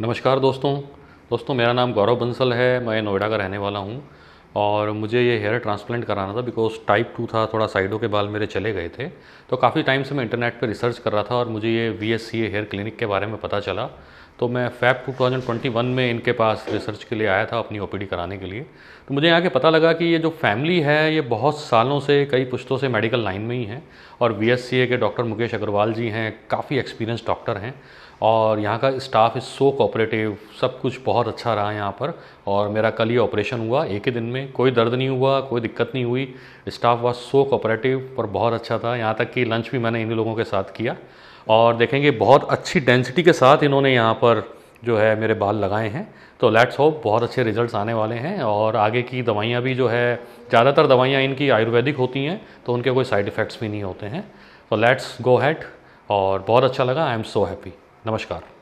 नमस्कार दोस्तों दोस्तों मेरा नाम गौरव बंसल है मैं नोएडा का रहने वाला हूँ और मुझे ये हेयर ट्रांसप्लांट कराना था बिकॉज टाइप टू था थोड़ा साइडों के बाल मेरे चले गए थे तो काफ़ी टाइम से मैं इंटरनेट पर रिसर्च कर रहा था और मुझे ये V S C hair clinic के बारे में पता चला तो मैं फैब 2021 में इनके पास रिसर्च के लिए आया था अपनी डी कराने के लिए तो मुझे यहाँ के पता लगा कि ये जो फैमिली है ये बहुत सालों से कई पुश्तों से मेडिकल लाइन में ही है और वी के डॉक्टर मुकेश अग्रवाल जी हैं काफ़ी एक्सपीरियंस डॉक्टर हैं और यहाँ का स्टाफ इज़ सो कोऑपरेटिव सब कुछ बहुत अच्छा रहा यहाँ पर और मेरा कल ये ऑपरेशन हुआ एक ही दिन में में कोई दर्द नहीं हुआ कोई दिक्कत नहीं हुई स्टाफ वॉज सो कोऑपरेटिव और बहुत अच्छा था यहाँ तक कि लंच भी मैंने इन्हीं लोगों के साथ किया और देखेंगे बहुत अच्छी डेंसिटी के साथ इन्होंने यहाँ पर जो है मेरे बाल लगाए हैं तो लेट्स होप बहुत अच्छे रिजल्ट्स आने वाले हैं और आगे की दवाइयाँ भी जो है ज़्यादातर दवाइयाँ इनकी आयुर्वेदिक होती हैं तो उनके कोई साइड इफ़ेक्ट्स भी नहीं होते हैं तो लेट्स गो हैट और बहुत अच्छा लगा आई एम सो हैप्पी नमस्कार